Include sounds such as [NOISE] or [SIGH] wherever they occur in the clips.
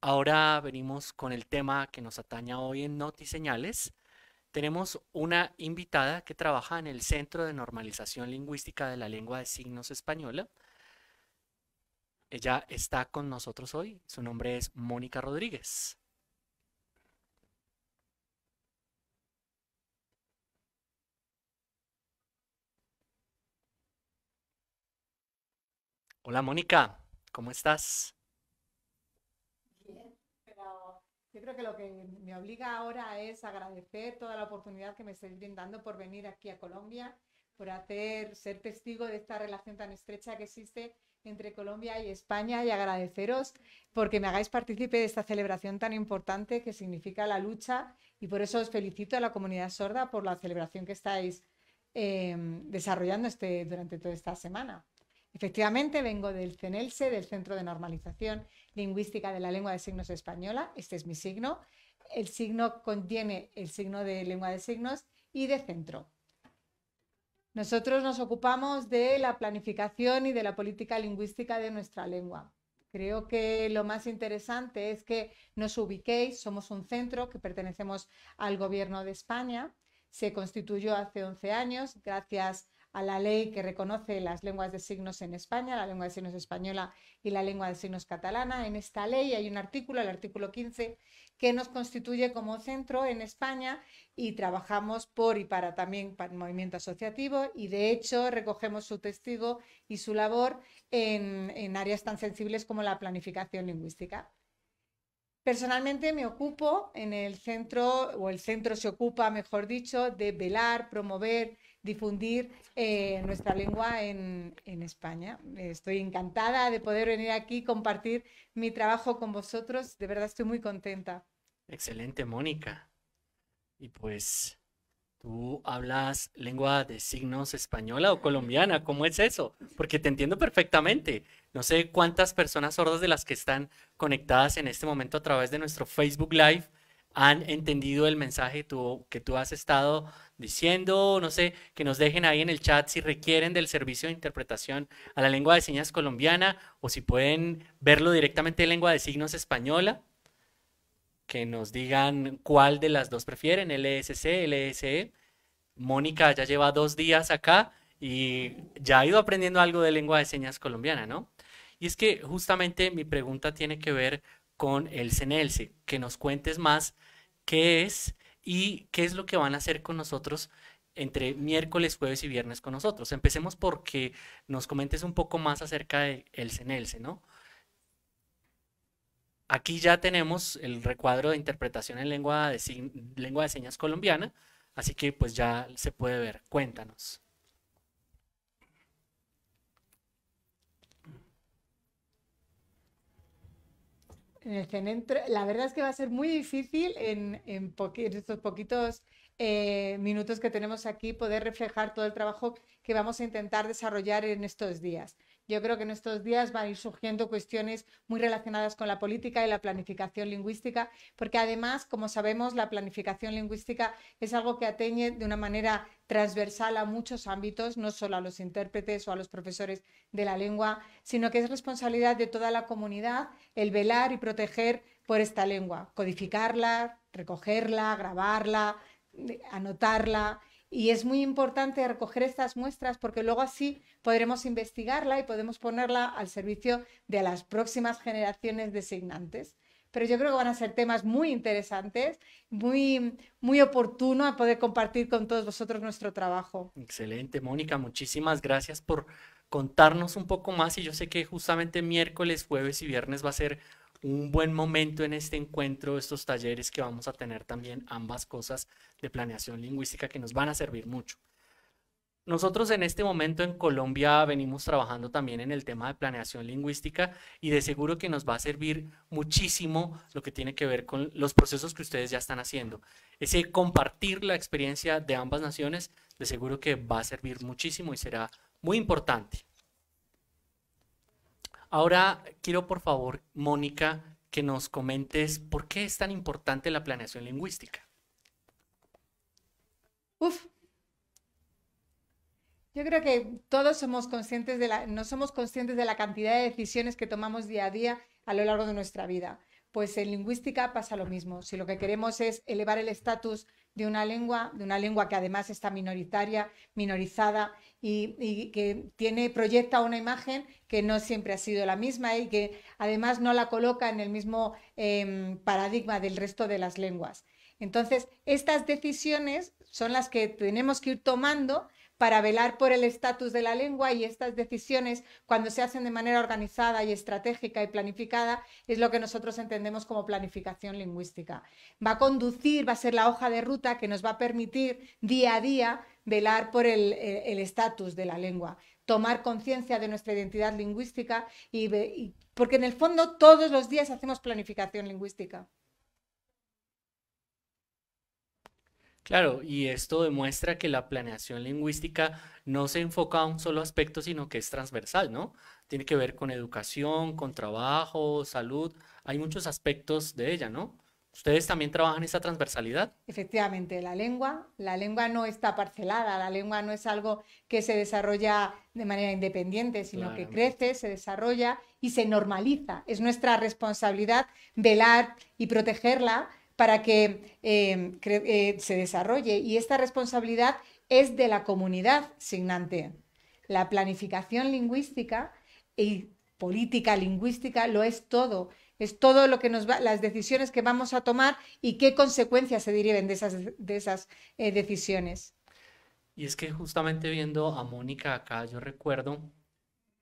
Ahora venimos con el tema que nos ataña hoy en NotiSeñales. Tenemos una invitada que trabaja en el Centro de Normalización Lingüística de la Lengua de Signos Española. Ella está con nosotros hoy. Su nombre es Mónica Rodríguez. Hola Mónica, ¿cómo estás? Yo creo que lo que me obliga ahora es agradecer toda la oportunidad que me estáis brindando por venir aquí a Colombia, por hacer, ser testigo de esta relación tan estrecha que existe entre Colombia y España y agradeceros porque me hagáis partícipe de esta celebración tan importante que significa la lucha y por eso os felicito a la comunidad sorda por la celebración que estáis eh, desarrollando este, durante toda esta semana. Efectivamente, vengo del CENELSE, del Centro de Normalización Lingüística de la Lengua de Signos Española. Este es mi signo. El signo contiene el signo de lengua de signos y de centro. Nosotros nos ocupamos de la planificación y de la política lingüística de nuestra lengua. Creo que lo más interesante es que nos ubiquéis, somos un centro que pertenecemos al Gobierno de España, se constituyó hace 11 años gracias a a la ley que reconoce las lenguas de signos en España, la lengua de signos española y la lengua de signos catalana. En esta ley hay un artículo, el artículo 15, que nos constituye como centro en España y trabajamos por y para también para el movimiento asociativo y de hecho recogemos su testigo y su labor en, en áreas tan sensibles como la planificación lingüística. Personalmente me ocupo en el centro, o el centro se ocupa, mejor dicho, de velar, promover difundir eh, nuestra lengua en, en, España. Estoy encantada de poder venir aquí, compartir mi trabajo con vosotros. De verdad estoy muy contenta. Excelente, Mónica. Y pues, ¿tú hablas lengua de signos española o colombiana? ¿Cómo es eso? Porque te entiendo perfectamente. No sé cuántas personas sordas de las que están conectadas en este momento a través de nuestro Facebook Live han entendido el mensaje que tú has estado diciendo, no sé, que nos dejen ahí en el chat si requieren del servicio de interpretación a la lengua de señas colombiana o si pueden verlo directamente en lengua de signos española, que nos digan cuál de las dos prefieren, LSC, LSE. Mónica ya lleva dos días acá y ya ha ido aprendiendo algo de lengua de señas colombiana, ¿no? Y es que justamente mi pregunta tiene que ver con el CENELSE, que nos cuentes más qué es y qué es lo que van a hacer con nosotros entre miércoles, jueves y viernes con nosotros. Empecemos porque nos comentes un poco más acerca del de ¿no? Aquí ya tenemos el recuadro de interpretación en lengua de, lengua de señas colombiana, así que pues ya se puede ver. Cuéntanos. en el La verdad es que va a ser muy difícil en, estos poquitos eh, minutos que tenemos aquí poder reflejar todo el trabajo que vamos a intentar desarrollar en estos días yo creo que en estos días van a ir surgiendo cuestiones muy relacionadas con la política y la planificación lingüística, porque además, como sabemos, la planificación lingüística es algo que ateñe de una manera transversal a muchos ámbitos, no solo a los intérpretes o a los profesores de la lengua, sino que es responsabilidad de toda la comunidad el velar y proteger por esta lengua, codificarla, recogerla, grabarla, anotarla y es muy importante recoger estas muestras porque luego así podremos investigarla y podemos ponerla al servicio de las próximas generaciones de designantes. Pero yo creo que van a ser temas muy interesantes, muy, muy oportuno a poder compartir con todos vosotros nuestro trabajo. Excelente, Mónica. Muchísimas gracias por contarnos un poco más y yo sé que justamente miércoles, jueves y viernes va a ser un buen momento en este encuentro, estos talleres que vamos a tener también, ambas cosas de planeación lingüística que nos van a servir mucho. Nosotros en este momento en Colombia venimos trabajando también en el tema de planeación lingüística y de seguro que nos va a servir muchísimo lo que tiene que ver con los procesos que ustedes ya están haciendo. Ese compartir la experiencia de ambas naciones de seguro que va a servir muchísimo y será muy importante. Ahora quiero, por favor, Mónica, que nos comentes por qué es tan importante la planeación lingüística. Uf. Yo creo que todos somos conscientes de la, no somos conscientes de la cantidad de decisiones que tomamos día a día a lo largo de nuestra vida. Pues en lingüística pasa lo mismo. Si lo que queremos es elevar el estatus de una lengua, de una lengua que además está minoritaria, minorizada, y, que tiene, proyecta una imagen que no siempre ha sido la misma y que además no la coloca en el mismo em, paradigma del resto de las lenguas. Entonces, estas decisiones son las que tenemos que ir tomando para velar por el estatus de la lengua y estas decisiones, cuando se hacen de manera organizada y estratégica y planificada, es lo que nosotros entendemos como planificación lingüística. Va a conducir, va a ser la hoja de ruta que nos va a permitir día a día velar por el eh, estatus de la lengua, tomar conciencia de nuestra identidad lingüística porque en el fondo todos los días hacemos planificación lingüística. Claro, y esto demuestra que la planeación lingüística no se enfoca a un solo aspecto, sino que es transversal, ¿no? Tiene que ver con educación, con trabajo, salud, hay muchos aspectos de ella, ¿no? ¿Ustedes también trabajan esa transversalidad? Efectivamente, la lengua, la lengua no está parcelada, la lengua no es algo que se desarrolla de manera independiente, sino que crece, se desarrolla y se normaliza. Es nuestra responsabilidad velar y protegerla para que em, eh, se desarrolle. Y esta responsabilidad es de la comunidad signante. La planificación lingüística y política lingüística lo es todo. Es todo lo que nos va, las decisiones que vamos a tomar y qué consecuencias se deriven de esas, de esas eh, decisiones. Y es que justamente viendo a Mónica acá, yo recuerdo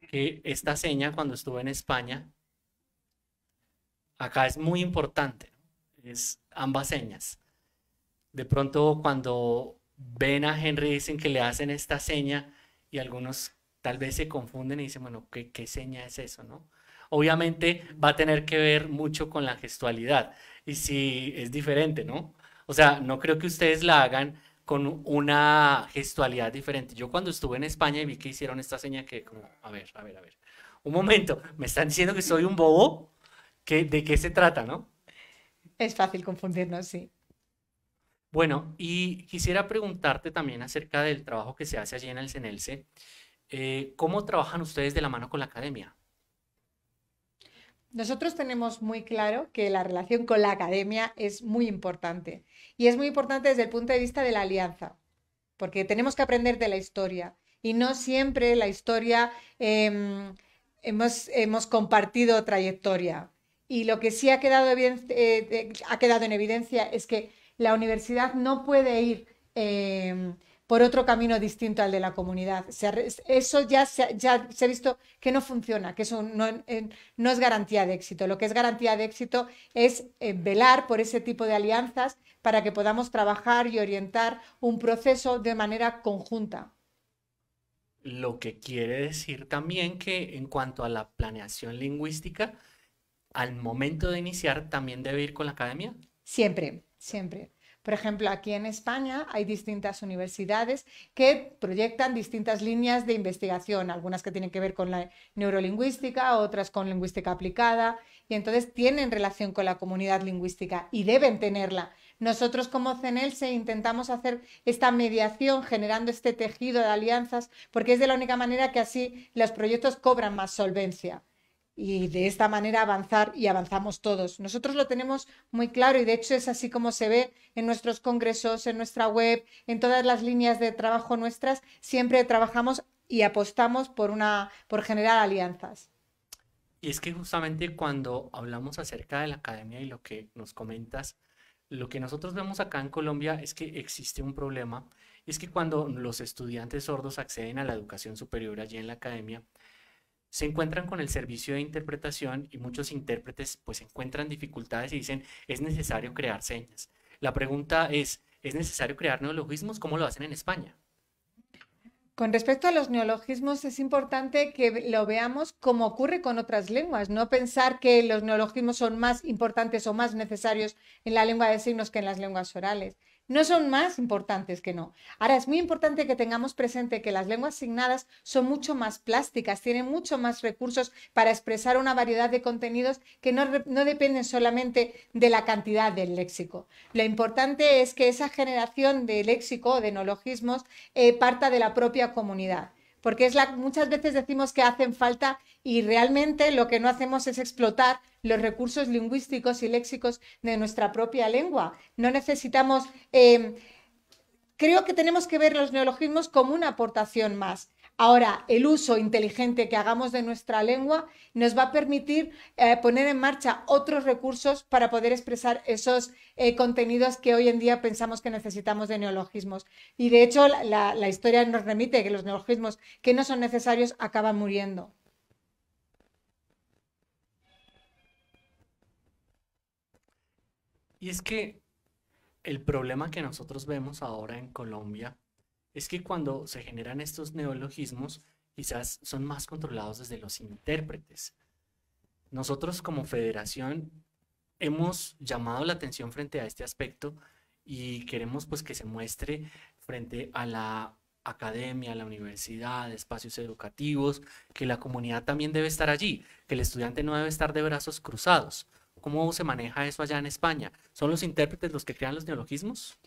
que esta seña cuando estuve en España, acá es muy importante es ambas señas. De pronto cuando ven a Henry dicen que le hacen esta seña y algunos tal vez se confunden y dicen, bueno, ¿qué, qué seña es eso? ¿no? Obviamente va a tener que ver mucho con la gestualidad y si es diferente, ¿no? O sea, no creo que ustedes la hagan con una gestualidad diferente. Yo cuando estuve en España y vi que hicieron esta seña que como, a ver, a ver, a ver. Un momento, ¿me están diciendo que soy un bobo? ¿Qué, ¿De qué se trata, no? Es fácil confundirnos, sí. Bueno, y quisiera preguntarte también acerca del trabajo que se hace allí en el CENELCE. Eh, ¿Cómo trabajan ustedes de la mano con la academia? Nosotros tenemos muy claro que la relación con la academia es muy importante y es muy importante desde el punto de vista de la alianza, porque tenemos que aprender de la historia y no siempre la historia em, hemos compartido trayectoria. Y lo que sí ha quedado, eh, eh, ha quedado en evidencia es que la universidad no puede ir em, por otro camino distinto al de la comunidad. eso ya se, ha visto que no funciona, que eso no, es garantía de éxito. Lo que es garantía de éxito es eh, velar por ese tipo de alianzas para que podamos trabajar y orientar un proceso de manera conjunta. Lo que quiere decir también que en cuanto a la planeación lingüística, al momento de iniciar también debe ir con la academia? Siempre, siempre. Por ejemplo, aquí en España hay distintas universidades que proyectan distintas líneas de investigación, algunas que tienen que ver con la neurolingüística, otras con lingüística aplicada, y entonces tienen relación con la comunidad lingüística y deben tenerla. Nosotros como CENELSE intentamos hacer esta mediación generando este tejido de alianzas porque es de la única manera que así los proyectos cobran más solvencia y de esta manera avanzar y avanzamos todos. Nosotros lo tenemos muy claro y de hecho es así como se ve en nuestros congresos, en nuestra web, en todas las líneas de trabajo nuestras, siempre trabajamos y apostamos por una por generar alianzas. Y es que justamente cuando hablamos acerca de la academia y lo que nos comentas, lo que nosotros vemos acá en Colombia es que existe un problema, es que cuando los estudiantes sordos acceden a la educación superior allí en la academia, se encuentran con el servicio de interpretación y muchos intérpretes pues encuentran dificultades y dicen es necesario crear señas. La pregunta es, ¿es necesario crear neologismos? ¿Cómo lo hacen en España? Con respecto a los neologismos, es importante que lo veamos como ocurre con otras lenguas, no pensar que los neologismos son más importantes o más necesarios en la lengua de signos que en las lenguas orales no son más importantes que no. Ahora, es muy importante que tengamos presente que las lenguas asignadas son mucho más plásticas, tienen mucho más recursos para expresar una variedad de contenidos que no, dependen solamente de la cantidad del léxico. Lo importante es que esa generación de léxico, de neologismos, eh, parta de la propia comunidad porque es la, muchas veces decimos que hacen falta y realmente lo que no hacemos es explotar los recursos lingüísticos y léxicos de nuestra propia lengua. No necesitamos... Eh, creo que tenemos que ver los neologismos como una aportación más. Ahora, el uso inteligente que hagamos de nuestra lengua nos va a permitir eh, poner en marcha otros recursos para poder expresar esos eh, contenidos que hoy en día pensamos que necesitamos de neologismos. Y de hecho, la historia nos remite que los neologismos que no son necesarios acaban muriendo. Y es que el problema que nosotros vemos ahora en Colombia es que cuando se generan estos neologismos, quizás son más controlados desde los intérpretes. Nosotros como federación hemos llamado la atención frente a este aspecto y queremos pues que se muestre frente a la academia, a la universidad, espacios educativos, que la comunidad también debe estar allí, que el estudiante no debe estar de brazos cruzados. ¿Cómo se maneja eso allá en España? ¿Son los intérpretes los que crean los neologismos?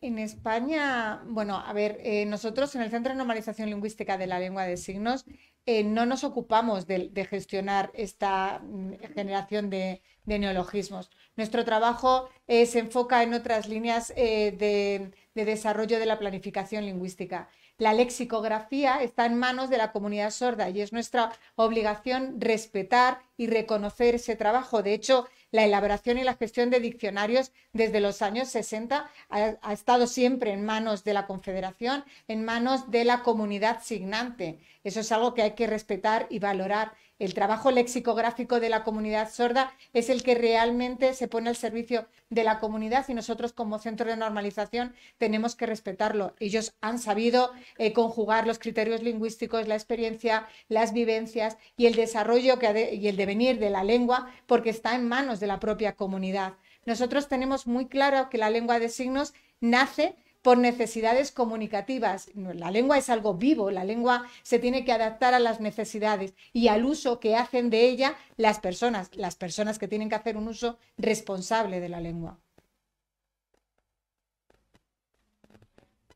En España, bueno, a ver, eh, nosotros en el Centro de Normalización Lingüística de la Lengua de Signos eh, no nos ocupamos de, gestionar esta mm, generación de, neologismos. Nuestro trabajo eh, se enfoca en otras líneas de, de desarrollo de la planificación lingüística. La lexicografía está en manos de la comunidad sorda y es nuestra obligación respetar y reconocer ese trabajo. De hecho, la elaboración y la gestión de diccionarios desde los años 60 ha, estado siempre en manos de la Confederación, en manos de la comunidad signante. Eso es algo que hay que respetar y valorar. El trabajo lexicográfico de la comunidad sorda es el que realmente se pone al servicio de la comunidad y nosotros como centro de normalización tenemos que respetarlo. Ellos han sabido eh, conjugar los criterios lingüísticos, la experiencia, las vivencias y el desarrollo y el devenir de la lengua porque está en manos de la propia comunidad. Nosotros tenemos muy claro que la lengua de signos nace por necesidades comunicativas. La lengua es algo vivo, la lengua se tiene que adaptar a las necesidades y al uso que hacen de ella las personas, las personas que tienen que hacer un uso responsable de la lengua.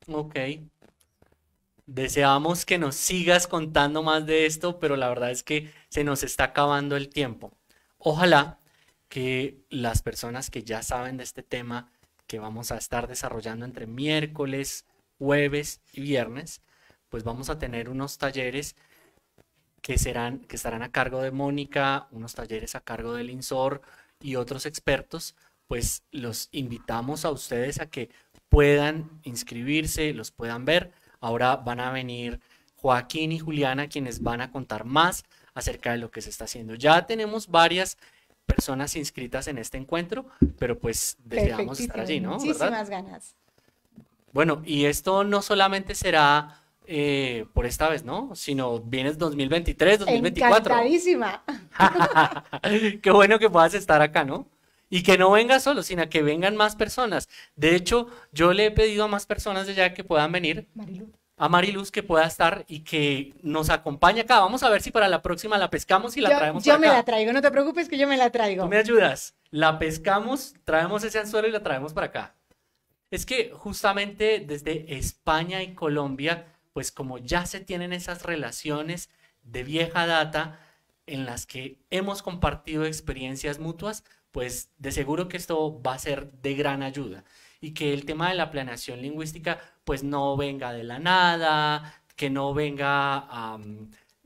Ok. Deseamos que nos sigas contando más de esto, pero la verdad es que se nos está acabando el tiempo. Ojalá que las personas que ya saben de este tema que vamos a estar desarrollando entre miércoles, jueves y viernes, pues vamos a tener unos talleres que, serán, que estarán a cargo de Mónica, unos talleres a cargo del INSOR y otros expertos, pues los invitamos a ustedes a que puedan inscribirse, los puedan ver. Ahora van a venir Joaquín y Juliana, quienes van a contar más acerca de lo que se está haciendo. Ya tenemos varias personas inscritas en este encuentro, pero pues deseamos estar allí, ¿no? Muchísimas ganas. Bueno, y esto no solamente será eh, por esta vez, ¿no? Sino vienes 2023, 2024. Encantadísima. [LAUGHS] Qué bueno que puedas estar acá, ¿no? Y que no vengas solo, sino que vengan más personas. De hecho, yo le he pedido a más personas de ya que puedan venir. Mariluz que pueda estar y que nos acompañe acá. Vamos a ver si para la próxima la pescamos y la traemos. Yo acá. me la traigo, no te preocupes que yo me la traigo. me ayudas. La pescamos, traemos ese anzuelo y la traemos para acá. Es que justamente desde España y Colombia, pues como ya se tienen esas relaciones de vieja data en las que hemos compartido experiencias mutuas, pues de seguro que esto va a ser de gran ayuda y que el tema de la planeación lingüística pues no venga de la nada, que no venga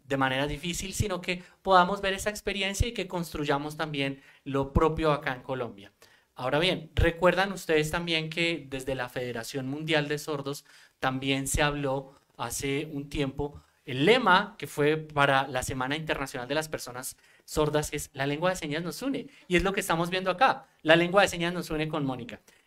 de manera difícil, sino que podamos ver esa experiencia y que construyamos también lo propio acá en Colombia. Ahora bien, recuerdan ustedes también que desde la Federación Mundial de Sordos también se habló hace un tiempo el lema que fue para la Semana Internacional de las Personas Sordas es la lengua de señas nos une. Y es lo que estamos viendo acá. La lengua de señas nos une con Mónica.